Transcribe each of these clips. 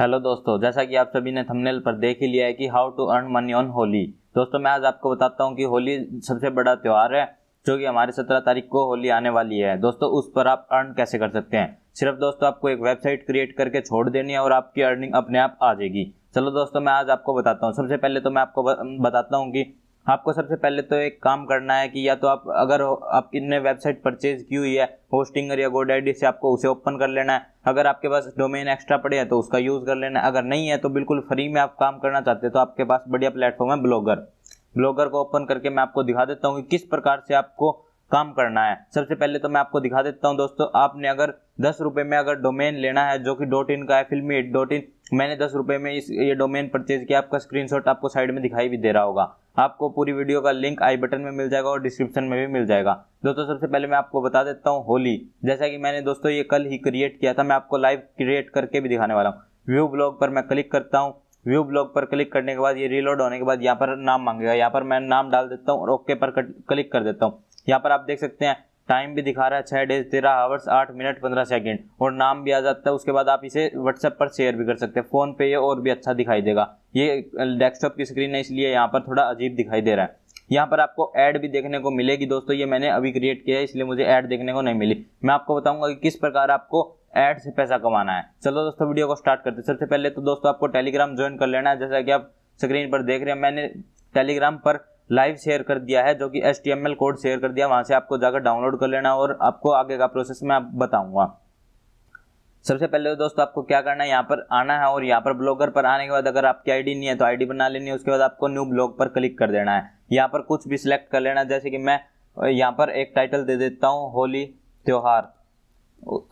hello दोस्तों जैसा कि आप सभी ने थंबनेल पर देख ही लिया है कि how to earn money on Holi दोस्तों मैं आज आपको बताता हूँ कि होली सबसे बड़ा त्यौहार है जो कि हमारे सत्रह तारीख को होली आने वाली है दोस्तों उस पर आप अर्न कैसे कर सकते हैं सिर्फ दोस्तों आपको एक वेबसाइट क्रिएट करके छोड़ देनी है और आपकी अर्निंग अपने आप आ जाएगी चलो दोस्तों मैं आज आपको बताता हूँ सबसे पहले तो मैं आपको बताता हूँ कि आपको सबसे पहले तो एक काम करना है कि या तो आप अगर आप आपने वेबसाइट परचेज की हुई है होस्टिंगर या गोडेडी से आपको उसे ओपन कर लेना है अगर आपके पास डोमेन एक्स्ट्रा पड़े हैं तो उसका यूज़ कर लेना है अगर नहीं है तो बिल्कुल फ्री में आप काम करना चाहते हैं तो आपके पास बढ़िया प्लेटफॉर्म है ब्लॉगर ब्लॉगर को ओपन करके मैं आपको दिखा देता हूँ कि किस प्रकार से आपको काम करना है सबसे पहले तो मैं आपको दिखा देता हूँ दोस्तों आपने अगर दस रुपये में अगर डोमेन लेना है जो कि डॉट इन का है फिल्मी डॉट इन मैंने दस रुपये में इस ये डोमेन परचेज किया आपका स्क्रीनशॉट आपको साइड में दिखाई भी दे रहा होगा आपको पूरी वीडियो का लिंक आई बटन में मिल जाएगा और डिस्क्रिप्शन में भी मिल जाएगा दोस्तों सबसे पहले मैं आपको बता देता हूँ होली जैसा कि मैंने दोस्तों ये कल ही क्रिएट किया था मैं आपको लाइव क्रिएट करके भी दिखाने वाला हूँ व्यू ब्लॉग पर मैं क्लिक करता हूँ व्यू ब्लॉग पर क्लिक करने के बाद ये रीलोड होने के बाद यहाँ पर नाम मांगेगा यहाँ पर मैं नाम डाल देता हूँ और ओके पर क्लिक कर देता हूँ यहाँ पर आप देख सकते हैं टाइम भी दिखा रहा है छः डेज तेरह आवर्स आठ मिनट पंद्रह सेकेंड और नाम भी आ जाता है उसके बाद आप इसे व्हाट्सएप पर शेयर भी कर सकते हैं फ़ोन पे ये और भी अच्छा दिखाई देगा ये डेस्कटॉप की स्क्रीन है इसलिए यहाँ पर थोड़ा अजीब दिखाई दे रहा है यहाँ पर आपको ऐड भी देखने को मिलेगी दोस्तों ये मैंने अभी क्रिएट किया है इसलिए मुझे ऐड देखने को नहीं मिली मैं आपको बताऊंगा कि किस प्रकार आपको ऐड से पैसा कमाना है चलो दोस्तों वीडियो को स्टार्ट करते हैं सबसे पहले तो दोस्तों आपको टेलीग्राम ज्वाइन कर लेना है जैसा कि आप स्क्रीन पर देख रहे हैं मैंने टेलीग्राम पर लाइव शेयर कर दिया है जो कि एस कोड शेयर कर दिया वहाँ से आपको जाकर डाउनलोड कर लेना और आपको आगे का प्रोसेस मैं आप बताऊँगा सबसे पहले तो दोस्तों आपको क्या करना है यहाँ पर आना है और यहाँ पर ब्लॉगर पर आने के बाद अगर आपकी आईडी नहीं है तो आईडी बना लेनी है उसके बाद आपको न्यू ब्लॉग पर क्लिक कर देना है यहाँ पर कुछ भी सिलेक्ट कर लेना जैसे कि मैं यहाँ पर एक टाइटल दे देता हूँ होली त्यौहार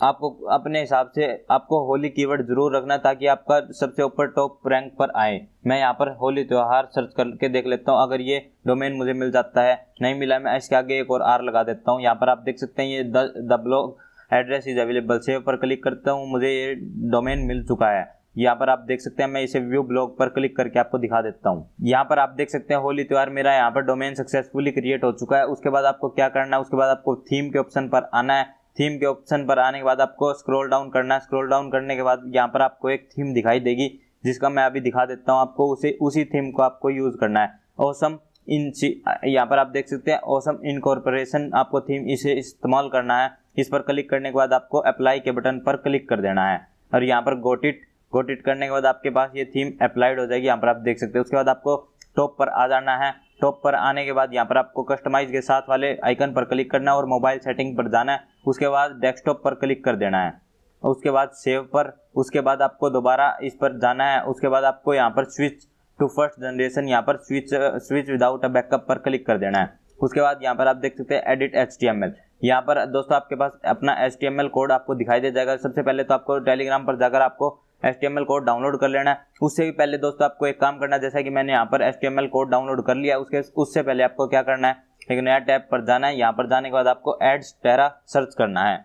आपको अपने हिसाब से आपको होली कीवर्ड जरूर रखना ताकि आपका सबसे ऊपर टॉप रैंक पर आए मैं यहाँ पर होली त्यौहार सर्च करके देख लेता हूँ अगर ये डोमेन मुझे मिल जाता है नहीं मिला मैं इसके आगे एक और आर लगा देता हूँ यहाँ पर आप देख सकते हैं ये the blog address is available save पर क्लिक करता हूँ मुझे ये डोमेन मिल चुका है यहाँ पर आप देख सकते हैं मैं इसे व्यू ब्लॉग पर क्लिक करके आपको दिखा देता हूँ यहाँ पर आप देख सकते हैं होली त्यौहार मेरा यहाँ पर डोमेन सक्सेसफुली क्रिएट हो चुका है उसके बाद आपको क्या करना है उसके बाद आपको थीम के ऑप्शन पर आना है थीम के ऑप्शन पर आने के बाद आपको स्क्रॉल डाउन करना है स्क्रॉल डाउन करने के बाद यहाँ पर आपको एक थीम दिखाई देगी जिसका मैं अभी दिखा देता हूँ आपको उसे उसी थीम को आपको यूज़ करना है ओसम इन यहाँ पर आप देख सकते हैं औसम इनकॉर्पोरेशन आपको थीम इसे इस्तेमाल करना है इस पर क्लिक करने के बाद आपको अप्लाई के बटन पर क्लिक कर देना है और यहाँ पर गोटिट गोटिट करने के बाद आपके पास ये थीम अप्लाइड हो जाएगी यहाँ पर आप देख सकते हैं उसके बाद आपको टॉप पर आ जाना है टॉप पर आने के बाद यहाँ पर आपको कस्टमाइज के साथ वाले आइकन पर क्लिक करना है और मोबाइल सेटिंग पर जाना है उसके बाद डेस्कटॉप पर क्लिक कर देना है उसके बाद सेव पर उसके बाद आपको दोबारा इस पर जाना है उसके बाद आपको यहाँ पर स्विच टू फर्स्ट जनरेशन यहाँ पर switch switch without a backup पर क्लिक कर देना है उसके बाद यहाँ पर आप देख सकते हैं edit H T M L यहाँ पर दोस्तों आपके पास अपना H T M L code आपको दिखाई दे जाएगा सबसे पहले तो आपको टेलीग्राम पर जाकर आपको एच कोड डाउनलोड कर लेना है उससे भी पहले दोस्तों आपको एक काम करना है जैसा कि मैंने यहाँ पर एच कोड डाउनलोड कर लिया उसके उससे पहले आपको क्या करना है एक नया टैब पर जाना है यहाँ पर जाने के बाद आपको एड्स टेरा सर्च करना है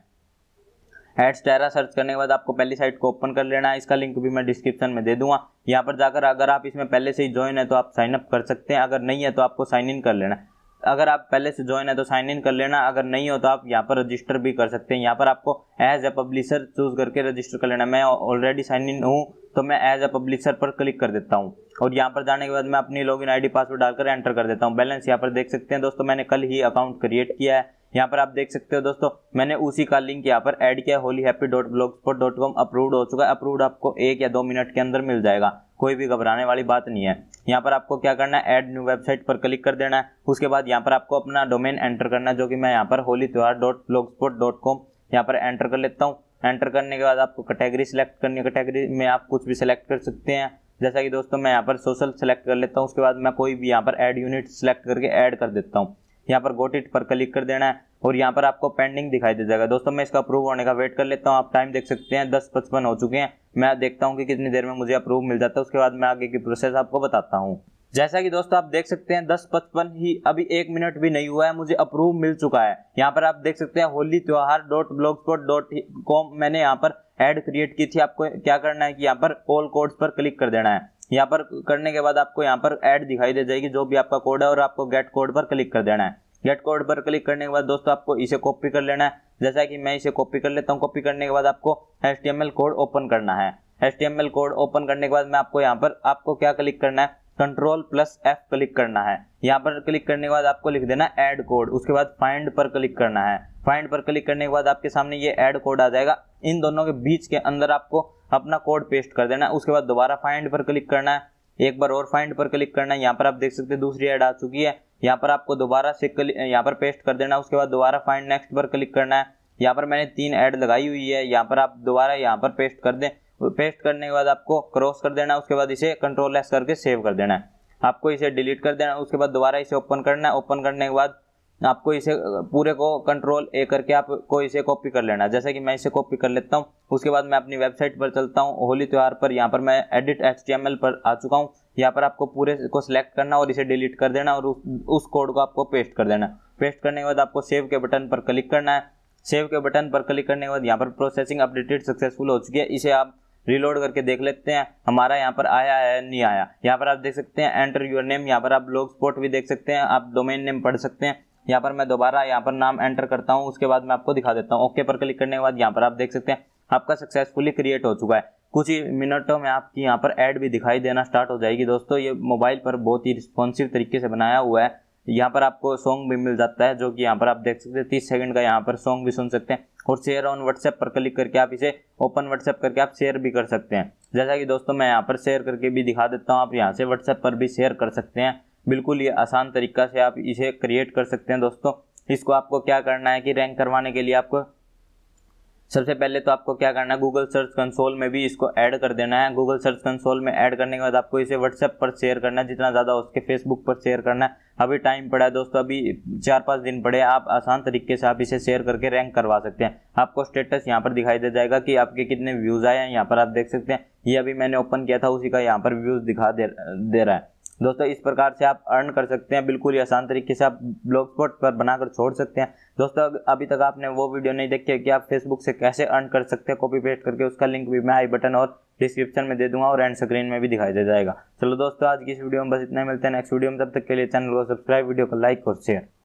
एड्स टेरा सर्च करने के बाद आपको पहली साइट को ओपन कर लेना है इसका लिंक भी मैं डिस्क्रिप्शन में दे दूंगा यहाँ पर जाकर अगर आप इसमें पहले से ही ज्वाइन है तो आप साइन अप कर सकते हैं अगर नहीं है तो आपको साइन इन कर लेना है अगर आप पहले से ज्वाइन है तो साइन इन कर लेना अगर नहीं हो तो आप यहाँ पर रजिस्टर भी कर सकते हैं यहाँ पर आपको एज ए पब्लिशर चूज करके रजिस्टर कर लेना मैं ऑलरेडी साइन इन हूँ तो मैं एज ए पब्लिशर पर क्लिक कर देता हूँ और यहाँ पर जाने के बाद मैं अपनी लॉगिन आईडी पासवर्ड डालकर एंटर कर देता हूँ बैलेंस यहाँ पर देख सकते हैं दोस्तों मैंने कल ही अकाउंट क्रिएट किया है यहाँ पर आप देख सकते हो दोस्तों मैंने उसी का लिंक यहाँ पर ऐड किया Holi happy dot blogspot dot com approved हो चुका है अप्रूव्ड आपको एक या दो मिनट के अंदर मिल जाएगा कोई भी घबराने वाली बात नहीं है यहाँ पर आपको क्या करना है ऐड न्यू वेबसाइट पर क्लिक कर देना है उसके बाद यहाँ पर आपको अपना डोमेन एंटर करना है जो कि मैं यहाँ पर होली त्यौहार dot blogspot dot com यहाँ पर एंटर कर लेता हूँ एंटर करने के बाद आपको कैटेगरी सेलेक्ट करनी है कैटेगरी में आप कुछ भी सिलेक्ट कर सकते हैं जैसा कि दोस्तों मैं यहाँ पर सोशल सेलेक्ट कर लेता हूँ उसके बाद मैं कोई भी यहाँ पर एड यूनिट सेलेक्ट करके ऐड कर देता हूँ यहाँ पर गोट इट पर क्लिक कर देना है और यहाँ पर आपको पेंडिंग दिखाई दे जाएगा दोस्तों मैं इसका अप्रूव होने का वेट कर लेता हूँ आप टाइम देख सकते हैं दस पचपन हो चुके हैं मैं देखता हूँ कि कितनी देर में मुझे अप्रूव मिल जाता है उसके बाद मैं आगे की प्रोसेस आपको बताता हूँ जैसा कि दोस्तों आप देख सकते हैं दस पचपन ही अभी एक मिनट भी नहीं हुआ है मुझे अप्रूव मिल चुका है यहाँ पर आप देख सकते हैं होली त्योहार dot blogspot dot com मैंने यहाँ पर एड क्रिएट की थी आपको क्या करना है कि यहाँ पर ऑल कोड्स पर क्लिक कर देना है यहाँ पर करने के बाद आपको यहाँ पर ऐड दिखाई दे जाएगी जो भी आपका कोड है और आपको गेट कोड पर क्लिक कर देना है गेट कोड पर क्लिक करने के बाद दोस्तों आपको इसे कॉपी कर लेना है जैसा कि मैं इसे कॉपी कर लेता हूँ कॉपी करने के बाद आपको एच कोड ओपन करना है एच कोड ओपन करने के बाद मैं आपको यहाँ पर आपको क्या क्लिक करना है कंट्रोल प्लस एफ क्लिक करना है यहाँ पर क्लिक करने के बाद आपको लिख देना ऐड कोड उसके बाद फाइंड पर क्लिक करना है फाइंड पर क्लिक करने के बाद आपके सामने ये ऐड कोड आ जाएगा इन दोनों के बीच के अंदर आपको अपना कोड पेस्ट कर देना उसके बाद दोबारा फाइंड पर क्लिक करना है एक बार और फाइंड पर क्लिक करना है यहाँ पर आप देख सकते हैं दूसरी ऐड आ चुकी है यहाँ पर आपको दोबारा से यहाँ पर पेस्ट कर देना उसके बाद दोबारा फाइंड नेक्स्ट पर क्लिक करना है यहाँ पर मैंने तीन ऐड लगाई हुई है यहाँ पर आप दोबारा यहाँ पर पेस्ट कर दें पेस्ट करने के बाद आपको क्रॉस कर देना उसके बाद इसे कंट्रोल एस करके सेव कर देना है आपको इसे डिलीट कर देना उसके बाद दोबारा इसे ओपन करना है ओपन करने के बाद आपको इसे पूरे को कंट्रोल ए करके आपको इसे कॉपी कर लेना जैसे कि मैं इसे कॉपी कर लेता हूँ उसके बाद मैं अपनी वेबसाइट पर चलता हूँ होली त्यौहार पर यहाँ पर मैं एडिट एच पर आ चुका हूँ यहाँ पर आपको पूरे को सिलेक्ट करना और इसे डिलीट कर देना और उस कोड को आपको पेस्ट कर देना पेस्ट करने के बाद आपको सेव के बटन पर क्लिक करना है सेव के बटन पर क्लिक करने के बाद यहाँ पर प्रोसेसिंग अपडेटेड सक्सेसफुल हो चुकी है इसे आप रीलोड करके देख लेते हैं हमारा यहाँ पर आया है नहीं आया यहाँ पर आप देख सकते हैं एंटर यूर नेम यहाँ पर आप लोग स्पोर्ट भी देख सकते हैं आप डोमेन नेम पढ़ सकते हैं यहाँ पर मैं दोबारा यहाँ पर नाम एंटर करता हूँ उसके बाद मैं आपको दिखा देता हूँ ओके पर क्लिक करने के बाद यहाँ पर आप देख सकते हैं आपका सक्सेसफुली क्रिएट हो चुका है कुछ ही मिनटों में आपकी यहाँ पर एड भी दिखाई देना स्टार्ट हो जाएगी दोस्तों ये मोबाइल पर बहुत ही रिस्पॉन्सिव तरीके से बनाया हुआ है यहाँ पर आपको सॉन्ग भी मिल जाता है जो कि यहाँ पर आप देख सकते हैं तीस सेकंड का यहाँ पर सॉन्ग भी सुन सकते हैं और शेयर ऑन व्हाट्सएप पर क्लिक करके आप इसे ओपन व्हाट्सएप करके आप शेयर भी कर सकते हैं जैसा कि दोस्तों मैं यहाँ पर शेयर करके भी दिखा देता हूँ आप यहाँ से व्हाट्सएप पर भी शेयर कर सकते हैं बिल्कुल ये आसान तरीका से आप इसे क्रिएट कर सकते हैं दोस्तों इसको आपको क्या करना है कि रैंक करवाने के लिए आपको सबसे पहले तो आपको क्या करना है गूगल सर्च कंसोल में भी इसको ऐड कर देना है गूगल सर्च कंसोल में ऐड करने के बाद आपको इसे व्हाट्सएप पर शेयर करना है जितना ज़्यादा उसके फेसबुक पर शेयर करना है अभी टाइम पड़ा है दोस्तों अभी चार पाँच दिन पड़े आप आसान तरीके से आप इसे शेयर करके रैंक करवा सकते हैं आपको स्टेटस यहाँ पर दिखाई दे जाएगा कि आपके कितने व्यूज़ आए हैं यहाँ पर आप देख सकते हैं ये अभी मैंने ओपन किया था उसी का यहाँ पर व्यूज़ दिखा दे, दे रहा है दोस्तों इस प्रकार से आप अर्न कर सकते हैं बिल्कुल ही आसान तरीके से आप ब्लॉग स्पॉट पर बनाकर छोड़ सकते हैं दोस्तों अभी तक आपने वो वीडियो नहीं देखी है कि आप फेसबुक से कैसे अर्न कर सकते हैं कॉपी पेस्ट करके उसका लिंक भी मैं आई बटन और डिस्क्रिप्शन में दे दूंगा और एंड स्क्रीन में भी दिखाई दे जाएगा चलो दोस्तों आज की इस वीडियो में बस इतना ही मिलते हैं नेक्स्ट वीडियो में तब तक के लिए चैनल को सब्सक्राइब वीडियो को लाइक और शेयर